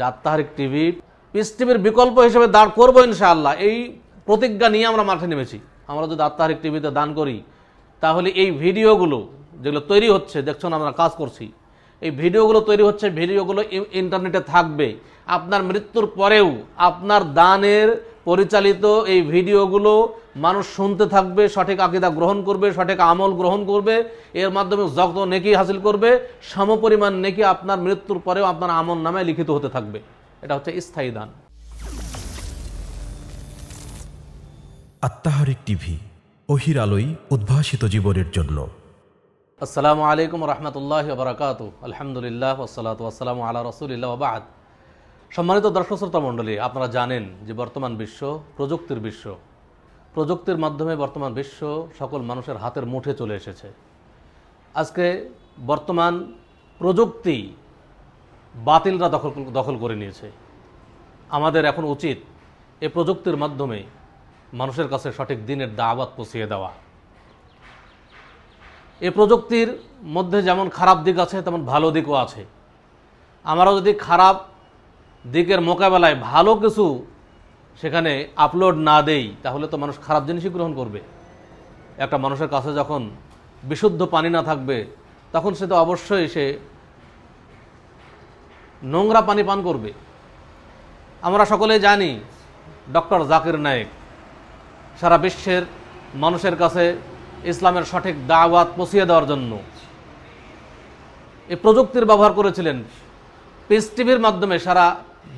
জাত্তাহারিক TV peace টিভির বিকল্প হিসেবে দাঁড় করবো ইনশাআল্লাহ এই প্রতিজ্ঞা নিয়ে আমরা মাঠে নেমেছি আমরা যদি আত্মাহারিক টিভিতে দান করি তাহলে এই ভিডিওগুলো যেগুলো তৈরি হচ্ছে দেখছেন আমরা কাজ করছি এই ভিডিওগুলো তৈরি হচ্ছে ভিডিওগুলো ইন্টারনেটে থাকবে আপনার মৃত্যুর পরেও আপনার দানের পরিচালিত এই ভিডিওগুলো মানুষ শুনতে থাকবে সঠিক আকিদা গ্রহণ করবে সঠিক আমল গ্রহণ করবে এর মাধ্যমে যত নেকি হাসিল করবে সমপরিমাণ নেকি আপনার মৃত্যুর পরেও আপনার আমল নামে লিখিত হতে থাকবে এটা হচ্ছে স্থায়ী দান আত্মাহারিক টিভি অহির আলোই উদ্ভাসিত জীবনের জন্য আসসালামু আলাইকুম রহমতুল্লাহ বারাকাত আলহামদুলিল্লাহ ওসালাত আসসালামু আল্লাহ রসুলিল্লাহ বাহাদ সম্মানিত দর্শক শ্রোতা মণ্ডলী আপনারা জানেন যে বর্তমান বিশ্ব প্রযুক্তির বিশ্ব প্রযুক্তির মাধ্যমে বর্তমান বিশ্ব সকল মানুষের হাতের মুঠে চলে এসেছে আজকে বর্তমান প্রযুক্তি বাতিলরা দখল দখল করে নিয়েছে আমাদের এখন উচিত এ প্রযুক্তির মাধ্যমে মানুষের কাছে সঠিক দিনের দাওয়াত পৌঁছিয়ে দেওয়া এ প্রযুক্তির মধ্যে যেমন খারাপ দিক আছে তেমন ভালো দিকও আছে আমরা যদি খারাপ দিকের মোকাবেলায় ভালো কিছু সেখানে আপলোড না দেই তাহলে তো মানুষ খারাপ জিনিসই গ্রহণ করবে একটা মানুষের কাছে যখন বিশুদ্ধ পানি না থাকবে তখন সে তো অবশ্যই সে নোংরা পানি পান করবে আমরা সকলে জানি ডক্টর জাকির নায়েক সারা বিশ্বের মানুষের কাছে ইসলামের সঠিক দাওয়াত পৌঁছিয়ে দেওয়ার জন্য এই প্রযুক্তির ব্যবহার করেছিলেন পিস টিভির মাধ্যমে সারা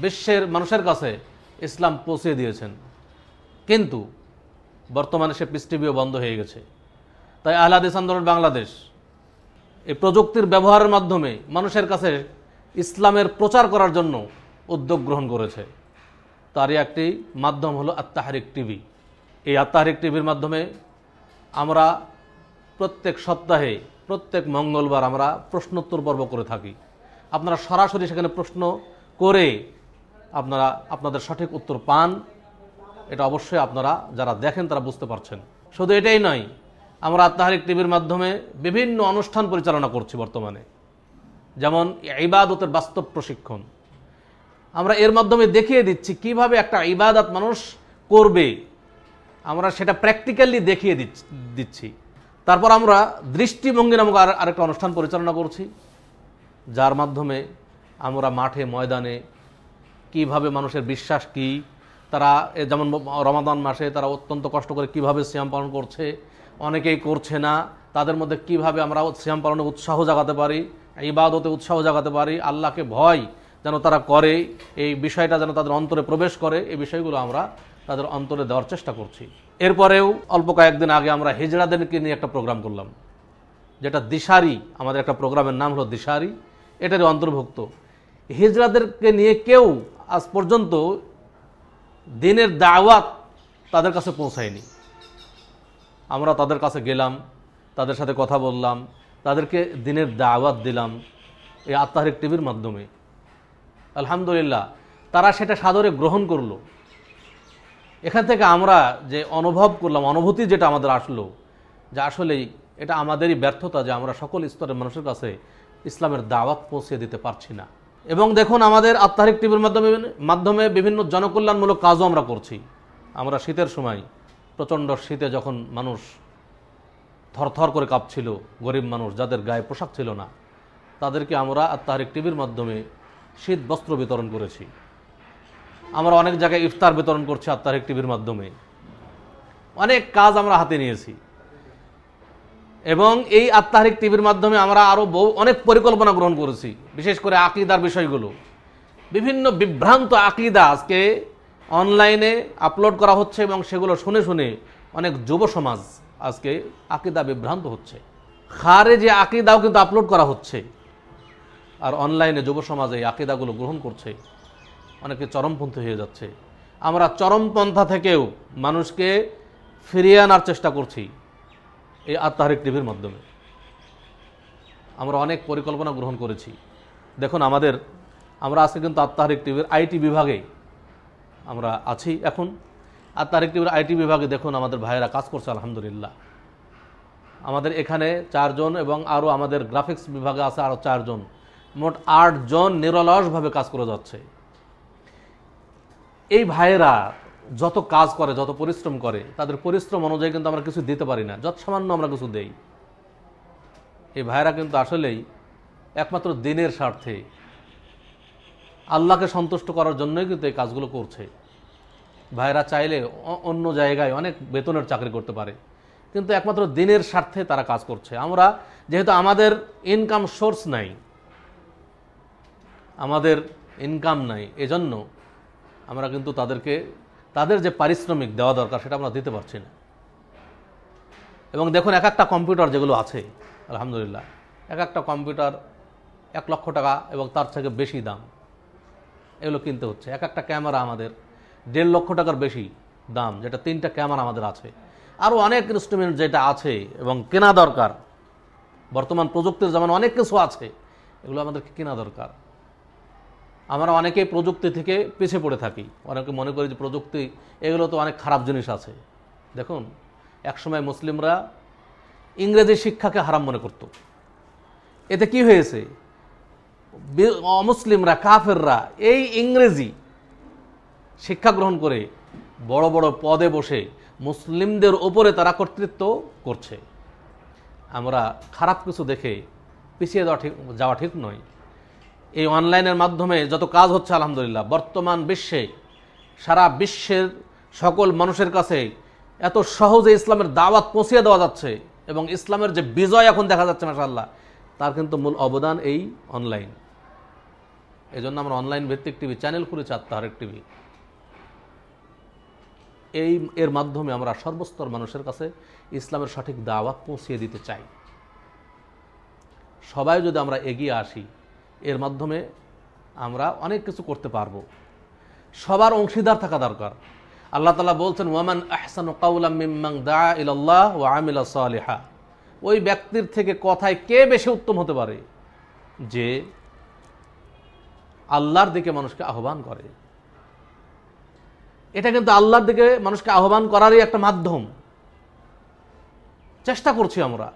বিশ্বের মানুষের কাছে ইসলাম পৌঁছে দিয়েছেন কিন্তু বর্তমানে সে পিস টিভিও বন্ধ হয়ে গেছে তাই আহলাদিস আন্দোলন বাংলাদেশ এই প্রযুক্তির ব্যবহারের মাধ্যমে মানুষের কাছে ইসলামের প্রচার করার জন্য উদ্যোগ গ্রহণ করেছে তারই একটি মাধ্যম হলো আত্মাহারিক টিভি এই আত্মাহারিক টিভির মাধ্যমে আমরা প্রত্যেক সপ্তাহে প্রত্যেক মঙ্গলবার আমরা প্রশ্নোত্তর পর্ব করে থাকি আপনারা সরাসরি সেখানে প্রশ্ন করে আপনারা আপনাদের সঠিক উত্তর পান এটা অবশ্যই আপনারা যারা দেখেন তারা বুঝতে পারছেন শুধু এটাই নয় আমরা আত্মাহারিক টিভির মাধ্যমে বিভিন্ন অনুষ্ঠান পরিচালনা করছি বর্তমানে যেমন ইবাদতের বাস্তব প্রশিক্ষণ আমরা এর মাধ্যমে দেখিয়ে দিচ্ছি কিভাবে একটা ইবাদত মানুষ করবে আমরা সেটা প্র্যাকটিক্যালি দেখিয়ে দিচ্ছি তারপর আমরা দৃষ্টিভঙ্গি নামক আরেকটা অনুষ্ঠান পরিচালনা করছি যার মাধ্যমে আমরা মাঠে ময়দানে কিভাবে মানুষের বিশ্বাস কি তারা যেমন রমাদান মাসে তারা অত্যন্ত কষ্ট করে কিভাবে শ্যাম পালন করছে অনেকেই করছে না তাদের মধ্যে কিভাবে আমরা শ্যাম পালনে উৎসাহ জাগাতে পারি ইবাদতে উৎসাহ জাগাতে পারি আল্লাহকে ভয় যেন তারা করে এই বিষয়টা যেন তাদের অন্তরে প্রবেশ করে এই বিষয়গুলো আমরা তাদের অন্তরে দেওয়ার চেষ্টা করছি এরপরেও অল্প কয়েকদিন আগে আমরা হিজড়াদেরকে নিয়ে একটা প্রোগ্রাম করলাম যেটা দিশারি আমাদের একটা প্রোগ্রামের নাম হলো দিশারি এটারই অন্তর্ভুক্ত হিজড়াদেরকে নিয়ে কেউ আজ পর্যন্ত দিনের দাওয়াত তাদের কাছে পৌঁছায়নি আমরা তাদের কাছে গেলাম তাদের সাথে কথা বললাম তাদেরকে দিনের দাওয়াত দিলাম এই আত্মহারিক টিভির মাধ্যমে আলহামদুলিল্লাহ তারা সেটা সাদরে গ্রহণ করলো এখান থেকে আমরা যে অনুভব করলাম অনুভূতি যেটা আমাদের আসলো যে আসলেই এটা আমাদেরই ব্যর্থতা যে আমরা সকল স্তরের মানুষের কাছে ইসলামের দাওয়াত পৌঁছে দিতে পারছি না এবং দেখুন আমাদের আত্মারিক টিভির মাধ্যমে মাধ্যমে বিভিন্ন জনকল্যাণমূলক কাজও আমরা করছি আমরা শীতের সময় প্রচণ্ড শীতে যখন মানুষ থরথর করে কাঁপছিল গরিব মানুষ যাদের গায়ে পোশাক ছিল না তাদেরকে আমরা আত্মাহারিক টিভির মাধ্যমে শীত বস্ত্র বিতরণ করেছি আমরা অনেক জায়গায় ইফতার বিতরণ করছি আত্মহারিক টিভির মাধ্যমে অনেক কাজ আমরা হাতে নিয়েছি এবং এই আত্মাহারিক টিভির মাধ্যমে আমরা আরও বহু অনেক পরিকল্পনা গ্রহণ করেছি বিশেষ করে আকিদার বিষয়গুলো বিভিন্ন বিভ্রান্ত আকিদা আজকে অনলাইনে আপলোড করা হচ্ছে এবং সেগুলো শুনে শুনে অনেক যুব সমাজ আজকে আকিদা বিভ্রান্ত হচ্ছে খারে যে আকিদাও কিন্তু আপলোড করা হচ্ছে আর অনলাইনে যুব সমাজে এই আকিদাগুলো গ্রহণ করছে অনেকে চরমপন্থী হয়ে যাচ্ছে আমরা চরমপন্থা থেকেও মানুষকে ফিরিয়ে আনার চেষ্টা করছি এই আত্মাহারিক টিভির মাধ্যমে আমরা অনেক পরিকল্পনা গ্রহণ করেছি দেখুন আমাদের আমরা আজকে কিন্তু আত্মহারিক টিভির আইটি বিভাগে আমরা আছি এখন আত্মহারিক টিভির আইটি বিভাগে দেখুন আমাদের ভাইয়েরা কাজ করছে আলহামদুলিল্লাহ আমাদের এখানে চারজন এবং আরও আমাদের গ্রাফিক্স বিভাগে আছে আরও চারজন মোট আটজন নিরলসভাবে কাজ করে যাচ্ছে এই ভাইয়েরা যত কাজ করে যত পরিশ্রম করে তাদের পরিশ্রম অনুযায়ী কিন্তু আমরা কিছু দিতে পারি না যত সামান্য আমরা কিছু দেই এই ভাইয়েরা কিন্তু আসলেই একমাত্র দিনের স্বার্থে আল্লাহকে সন্তুষ্ট করার জন্যই কিন্তু এই কাজগুলো করছে ভাইরা চাইলে অন্য জায়গায় অনেক বেতনের চাকরি করতে পারে কিন্তু একমাত্র দিনের স্বার্থে তারা কাজ করছে আমরা যেহেতু আমাদের ইনকাম সোর্স নাই আমাদের ইনকাম নাই এজন্য আমরা কিন্তু তাদেরকে তাদের যে পারিশ্রমিক দেওয়া দরকার সেটা আমরা দিতে পারছি না এবং দেখুন এক একটা কম্পিউটার যেগুলো আছে আলহামদুলিল্লাহ এক একটা কম্পিউটার এক লক্ষ টাকা এবং তার থেকে বেশি দাম এগুলো কিনতে হচ্ছে এক একটা ক্যামেরা আমাদের দেড় লক্ষ টাকার বেশি দাম যেটা তিনটা ক্যামেরা আমাদের আছে আরও অনেক ইনস্ট্রুমেন্ট যেটা আছে এবং কেনা দরকার বর্তমান প্রযুক্তির যেমন অনেক কিছু আছে এগুলো আমাদেরকে কেনা দরকার আমরা অনেকেই প্রযুক্তি থেকে পিছিয়ে পড়ে থাকি অনেকে মনে করি যে প্রযুক্তি এগুলো তো অনেক খারাপ জিনিস আছে দেখুন একসময় মুসলিমরা ইংরেজি শিক্ষাকে হারাম মনে করত এতে কি হয়েছে অমুসলিমরা কাফেররা এই ইংরেজি শিক্ষা গ্রহণ করে বড় বড় পদে বসে মুসলিমদের ওপরে তারা কর্তৃত্ব করছে আমরা খারাপ কিছু দেখে পিছিয়ে দেওয়া ঠিক যাওয়া ঠিক নয় এই অনলাইনের মাধ্যমে যত কাজ হচ্ছে আলহামদুলিল্লাহ বর্তমান বিশ্বে সারা বিশ্বের সকল মানুষের কাছে এত সহজে ইসলামের দাওয়াত পৌঁছিয়ে দেওয়া যাচ্ছে এবং ইসলামের যে বিজয় এখন দেখা যাচ্ছে মাসাল্লাহ তার কিন্তু মূল অবদান এই অনলাইন এই জন্য আমরা অনলাইন ভিত্তিক টিভি চ্যানেল খুলেছি আত্মাহারেক টিভি এই এর মাধ্যমে আমরা সর্বস্তর মানুষের কাছে ইসলামের সঠিক দাওয়াত পৌঁছিয়ে দিতে চাই সবাই যদি আমরা এগিয়ে আসি এর মাধ্যমে আমরা অনেক কিছু করতে পারবো সবার অংশীদার থাকা দরকার আল্লাহ তালা বলছেন ওয়ামান আহসান কাউলামিমাং দা ইল্লাহ ও আমিলা সালেহা ওই ব্যক্তির থেকে কথায় কে বেশি উত্তম হতে পারে যে আল্লাহর দিকে মানুষকে আহ্বান করে এটা কিন্তু আল্লাহর দিকে মানুষকে আহ্বান করারই একটা মাধ্যম চেষ্টা করছি আমরা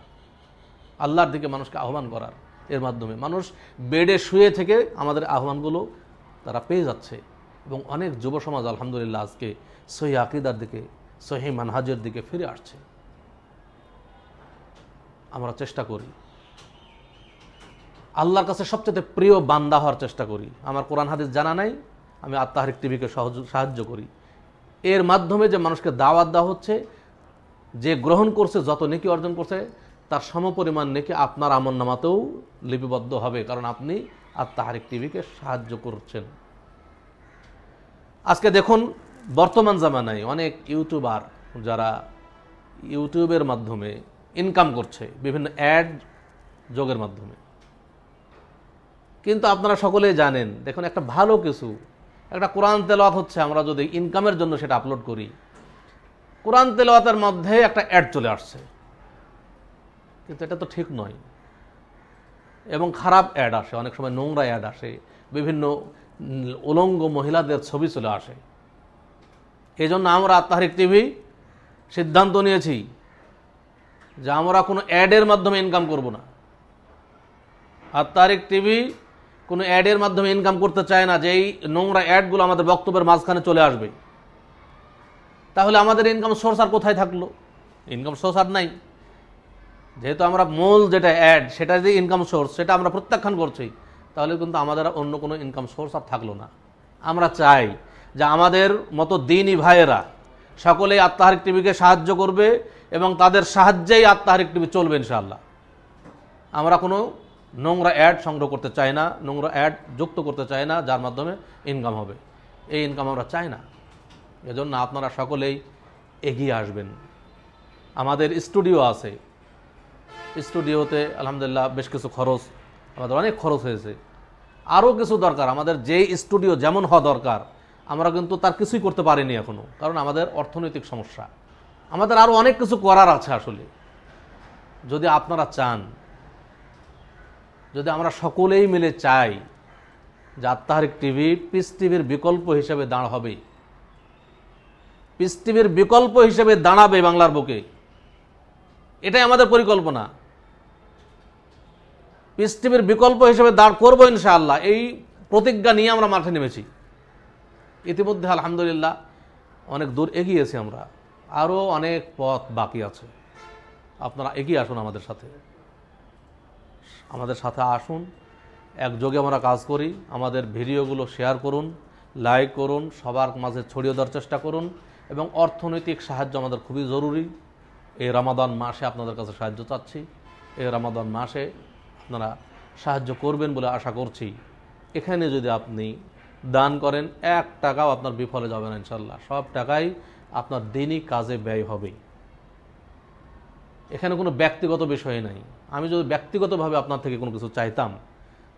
আল্লাহর দিকে মানুষকে আহ্বান করার এর মাধ্যমে মানুষ বেডে শুয়ে থেকে আমাদের আহ্বানগুলো তারা পেয়ে যাচ্ছে এবং অনেক যুব সমাজ আলহামদুলিল্লাহ আজকে সহি আকিদার দিকে সহি মানহাজের দিকে ফিরে আসছে আমরা চেষ্টা করি আল্লাহর কাছে সবচেয়ে প্রিয় বান্দা হওয়ার চেষ্টা করি আমার কোরআন হাদিস জানা নাই আমি আত্মাহারিক টিভিকে সহজ সাহায্য করি এর মাধ্যমে যে মানুষকে দাওয়াত দেওয়া হচ্ছে যে গ্রহণ করছে যত নেকি অর্জন করছে তার সমপরিমাণ নেকি আপনার আমন নামাতেও লিপিবদ্ধ হবে কারণ আপনি আত্মাহারিক টিভিকে সাহায্য করছেন আজকে দেখুন বর্তমান জামানায় অনেক ইউটিউবার যারা ইউটিউবের মাধ্যমে ইনকাম করছে বিভিন্ন অ্যাড যোগের মাধ্যমে কিন্তু আপনারা সকলেই জানেন দেখুন একটা ভালো কিছু একটা কোরআন তেলওয়াত হচ্ছে আমরা যদি ইনকামের জন্য সেটা আপলোড করি কোরআন তেলওয়াতের মধ্যে একটা অ্যাড চলে আসছে কিন্তু এটা তো ঠিক নয় এবং খারাপ অ্যাড আসে অনেক সময় নোংরা অ্যাড আসে বিভিন্ন উলঙ্গ মহিলাদের ছবি চলে আসে এই জন্য আমরা আত্মাহারিক টিভি সিদ্ধান্ত নিয়েছি যে আমরা কোনো অ্যাডের মাধ্যমে ইনকাম করব না আত্মাহারিক টিভি কোনো অ্যাডের মাধ্যমে ইনকাম করতে চায় না যে এই নোংরা অ্যাডগুলো আমাদের বক্তব্যের মাঝখানে চলে আসবে তাহলে আমাদের ইনকাম সোর্স আর কোথায় থাকলো ইনকাম সোর্স আর নাই যেহেতু আমরা মূল যেটা অ্যাড সেটা যে ইনকাম সোর্স সেটা আমরা প্রত্যাখ্যান করছি তাহলে কিন্তু আমাদের অন্য কোনো ইনকাম সোর্স আর থাকলো না আমরা চাই যে আমাদের মতো দিনই ভাইয়েরা সকলেই আত্মাহারিক টিভিকে সাহায্য করবে এবং তাদের সাহায্যেই আত্মাহারিক টিভি চলবে ইনশাল্লাহ আমরা কোনো নোংরা অ্যাড সংগ্রহ করতে চায় না নোংরা অ্যাড যুক্ত করতে চায় না যার মাধ্যমে ইনকাম হবে এই ইনকাম আমরা চাই না এজন্য আপনারা সকলেই এগিয়ে আসবেন আমাদের স্টুডিও আছে স্টুডিওতে আলহামদুলিল্লাহ বেশ কিছু খরচ আমাদের অনেক খরচ হয়েছে আরও কিছু দরকার আমাদের যেই স্টুডিও যেমন হওয়া দরকার আমরা কিন্তু তার কিছুই করতে পারিনি এখনও কারণ আমাদের অর্থনৈতিক সমস্যা আমাদের আরও অনেক কিছু করার আছে আসলে যদি আপনারা চান যদি আমরা সকলেই মিলে চাই যে আত্মাহারিক টিভি পিস টিভির বিকল্প হিসেবে দাঁড় হবে পিস টিভির বিকল্প হিসেবে দাঁড়াবে বাংলার বুকে এটাই আমাদের পরিকল্পনা পিস টিভির বিকল্প হিসেবে দাঁড় করবো ইনশাআল্লাহ এই প্রতিজ্ঞা নিয়ে আমরা মাঠে নেমেছি ইতিমধ্যে আলহামদুলিল্লাহ অনেক দূর এগিয়েছি আমরা আরও অনেক পথ বাকি আছে আপনারা এগিয়ে আসুন আমাদের সাথে আমাদের সাথে আসুন একযোগে আমরা কাজ করি আমাদের ভিডিওগুলো শেয়ার করুন লাইক করুন সবার মাঝে ছড়িয়ে দেওয়ার চেষ্টা করুন এবং অর্থনৈতিক সাহায্য আমাদের খুবই জরুরি এই রামাদান মাসে আপনাদের কাছে সাহায্য চাচ্ছি এই রামাদান মাসে আপনারা সাহায্য করবেন বলে আশা করছি এখানে যদি আপনি দান করেন এক টাকাও আপনার বিফলে যাবে না ইনশাল্লাহ সব টাকাই আপনার দিনই কাজে ব্যয় হবে এখানে কোনো ব্যক্তিগত বিষয় নাই আমি যদি ব্যক্তিগতভাবে আপনার থেকে কোনো কিছু চাইতাম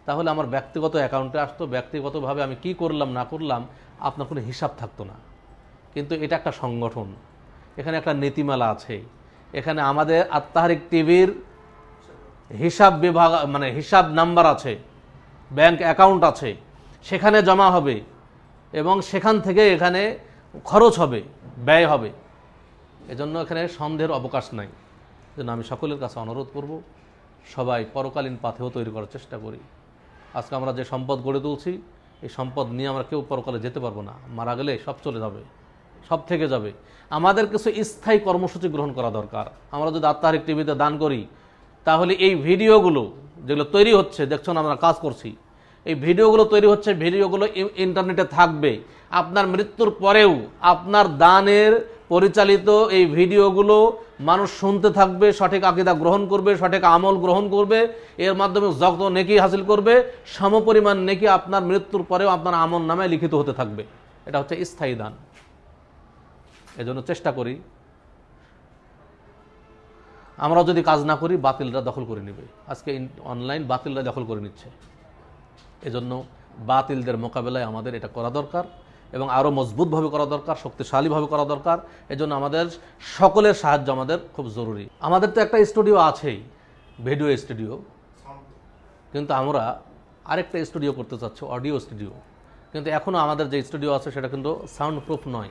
তাহলে আমার ব্যক্তিগত অ্যাকাউন্টে আসতো ব্যক্তিগতভাবে আমি কি করলাম না করলাম আপনার কোনো হিসাব থাকতো না কিন্তু এটা একটা সংগঠন এখানে একটা নীতিমালা আছে এখানে আমাদের আত্মাহারিক টিভির হিসাব বিভাগ মানে হিসাব নাম্বার আছে ব্যাংক অ্যাকাউন্ট আছে সেখানে জমা হবে এবং সেখান থেকে এখানে খরচ হবে ব্যয় হবে এজন্য এখানে সন্দেহের অবকাশ নাই যেন আমি সকলের কাছে অনুরোধ করব সবাই পরকালীন পাথেও তৈরি করার চেষ্টা করি আজকে আমরা যে সম্পদ গড়ে তুলছি এই সম্পদ নিয়ে আমরা কেউ পরকালে যেতে পারবো না মারা গেলে সব চলে যাবে সব থেকে যাবে আমাদের কিছু স্থায়ী কর্মসূচি গ্রহণ করা দরকার আমরা যদি আত্মাহারিক টিভিতে দান করি তাহলে এই ভিডিওগুলো যেগুলো তৈরি হচ্ছে দেখছেন আমরা কাজ করছি এই ভিডিওগুলো তৈরি হচ্ছে ভিডিওগুলো ইন্টারনেটে থাকবে আপনার মৃত্যুর পরেও আপনার দানের পরিচালিত এই ভিডিওগুলো মানুষ শুনতে থাকবে সঠিক আকিদা গ্রহণ করবে সঠিক আমল গ্রহণ করবে এর মাধ্যমে যত নেকি হাসিল করবে সমপরিমাণ নেকি আপনার মৃত্যুর পরেও আপনার আমল নামে লিখিত হতে থাকবে এটা হচ্ছে স্থায়ী দান এজন্য চেষ্টা করি আমরা যদি কাজ না করি বাতিলরা দখল করে নেবে আজকে অনলাইন বাতিলরা দখল করে নিচ্ছে এজন্য বাতিলদের মোকাবেলায় আমাদের এটা করা দরকার এবং আরও মজবুতভাবে করা দরকার শক্তিশালীভাবে করা দরকার এজন্য আমাদের সকলের সাহায্য আমাদের খুব জরুরি আমাদের তো একটা স্টুডিও আছেই ভিডিও স্টুডিও কিন্তু আমরা আরেকটা স্টুডিও করতে চাচ্ছি অডিও স্টুডিও কিন্তু এখনও আমাদের যে স্টুডিও আছে সেটা কিন্তু সাউন্ড প্রুফ নয়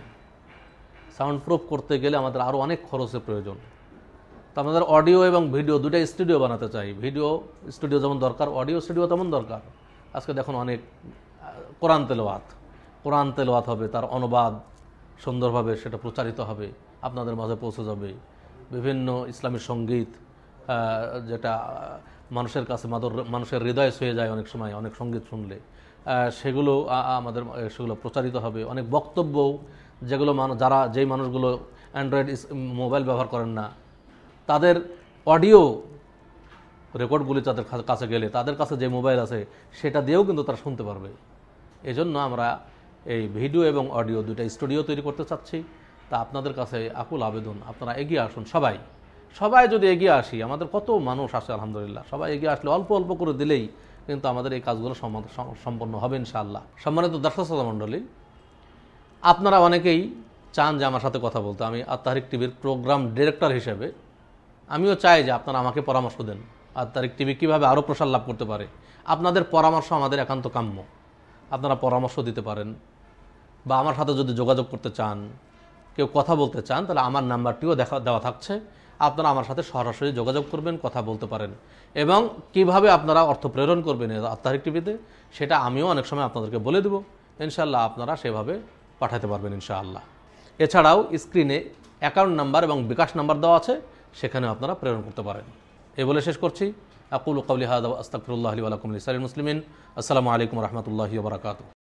সাউন্ড প্রুফ করতে গেলে আমাদের আরও অনেক খরচের প্রয়োজন তো আমাদের অডিও এবং ভিডিও দুটা স্টুডিও বানাতে চাই ভিডিও স্টুডিও যেমন দরকার অডিও স্টুডিও তেমন দরকার আজকে দেখুন অনেক কোরআন তেলোয়াত কোরআন তেলোয়াত হবে তার অনুবাদ সুন্দরভাবে সেটা প্রচারিত হবে আপনাদের মাঝে পৌঁছে যাবে বিভিন্ন ইসলামী সঙ্গীত যেটা মানুষের কাছে মাদর মানুষের হৃদয় ছুঁয়ে যায় অনেক সময় অনেক সঙ্গীত শুনলে সেগুলো আমাদের সেগুলো প্রচারিত হবে অনেক বক্তব্য যেগুলো মানুষ যারা যেই মানুষগুলো অ্যান্ড্রয়েড মোবাইল ব্যবহার করেন না তাদের অডিও রেকর্ডগুলি তাদের কাছে গেলে তাদের কাছে যে মোবাইল আছে সেটা দিয়েও কিন্তু তারা শুনতে পারবে এজন্য আমরা এই ভিডিও এবং অডিও দুটা স্টুডিও তৈরি করতে চাচ্ছি তা আপনাদের কাছে আকুল আবেদন আপনারা এগিয়ে আসুন সবাই সবাই যদি এগিয়ে আসি আমাদের কত মানুষ আসে আলহামদুলিল্লাহ সবাই এগিয়ে আসলে অল্প অল্প করে দিলেই কিন্তু আমাদের এই কাজগুলো সম্পন্ন হবে ইনশাআল্লাহ সম্মানিত দর্শক শ্রোতা মণ্ডলী আপনারা অনেকেই চান যে আমার সাথে কথা বলতে আমি আত্মারিক টিভির প্রোগ্রাম ডিরেক্টর হিসেবে আমিও চাই যে আপনারা আমাকে পরামর্শ দেন আত্মারিক টিভি কীভাবে আরও প্রসার লাভ করতে পারে আপনাদের পরামর্শ আমাদের একান্ত কাম্য আপনারা পরামর্শ দিতে পারেন বা আমার সাথে যদি যোগাযোগ করতে চান কেউ কথা বলতে চান তাহলে আমার নাম্বারটিও দেখা দেওয়া থাকছে আপনারা আমার সাথে সরাসরি যোগাযোগ করবেন কথা বলতে পারেন এবং কিভাবে আপনারা অর্থ প্রেরণ করবেন আত্মারিক টিভিতে সেটা আমিও অনেক সময় আপনাদেরকে বলে দেব ইনশাল্লাহ আপনারা সেভাবে পাঠাতে পারবেন ইনশাআল্লাহ এছাড়াও স্ক্রিনে অ্যাকাউন্ট নাম্বার এবং বিকাশ নাম্বার দেওয়া আছে সেখানেও আপনারা প্রেরণ করতে পারেন এ বলে শেষ করছি আকুল কবলি হাদ আস্তাকুল্লাহ আলী আলাকুম সালিম মুসলিমিন আসসালামু আলাইকুম রহমতুল্লাহি বারকাতু